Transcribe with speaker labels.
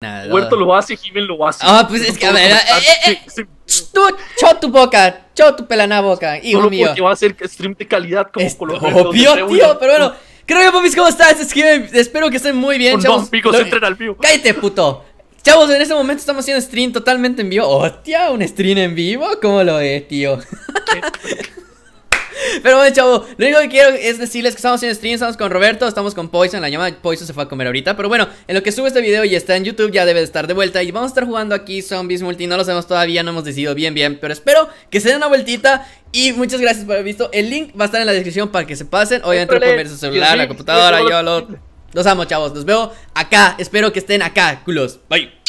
Speaker 1: Nada. Huerto lo hace, Jiménez lo hace. Ah,
Speaker 2: pues es que a ver. Eh,
Speaker 1: eh, eh, tú, tu boca, cho tu pelana boca, hijo Solo mío. Porque
Speaker 2: va a ser stream de calidad como
Speaker 3: Colombia. Obvio, tío,
Speaker 4: pero bueno. Creo que papis, ¿cómo estás? Es espero que estén muy bien, chavos. al vivo. Cállate, puto. Chavos, en este momento estamos haciendo stream totalmente en vivo. ¡Hostia! ¿Un stream en vivo? ¿Cómo lo es, tío? Pero bueno, chavo, lo único que quiero es decirles que estamos en stream, estamos con Roberto, estamos con Poison, la llamada Poison se fue a comer ahorita. Pero bueno, en lo que sube este video y está en YouTube ya debe de estar de vuelta. Y vamos a estar jugando aquí Zombies Multi, no lo sabemos todavía, no hemos decidido bien, bien. Pero espero que se den una vueltita y muchas gracias por haber visto. El link va a estar en la descripción para que se pasen. Obviamente lo pueden
Speaker 5: ver su celular, la computadora, yo lo...
Speaker 6: Los amo, chavos. Los veo acá. Espero que estén acá, culos.
Speaker 5: Bye.